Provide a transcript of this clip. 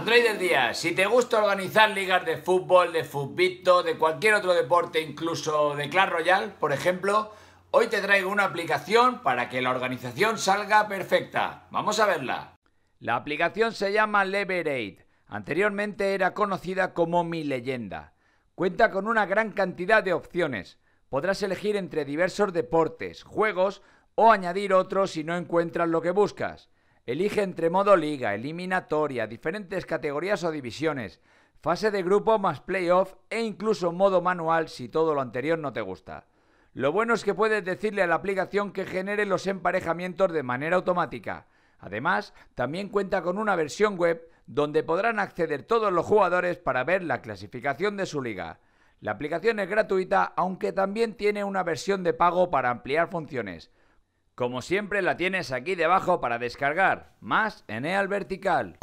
Android del día, si te gusta organizar ligas de fútbol, de futbito, de cualquier otro deporte, incluso de Clash Royale, por ejemplo, hoy te traigo una aplicación para que la organización salga perfecta. Vamos a verla. La aplicación se llama Leverade. Anteriormente era conocida como Mi Leyenda. Cuenta con una gran cantidad de opciones. Podrás elegir entre diversos deportes, juegos o añadir otros si no encuentras lo que buscas. Elige entre modo liga, eliminatoria, diferentes categorías o divisiones, fase de grupo más playoff e incluso modo manual si todo lo anterior no te gusta. Lo bueno es que puedes decirle a la aplicación que genere los emparejamientos de manera automática. Además, también cuenta con una versión web donde podrán acceder todos los jugadores para ver la clasificación de su liga. La aplicación es gratuita, aunque también tiene una versión de pago para ampliar funciones. Como siempre la tienes aquí debajo para descargar, más en al Vertical.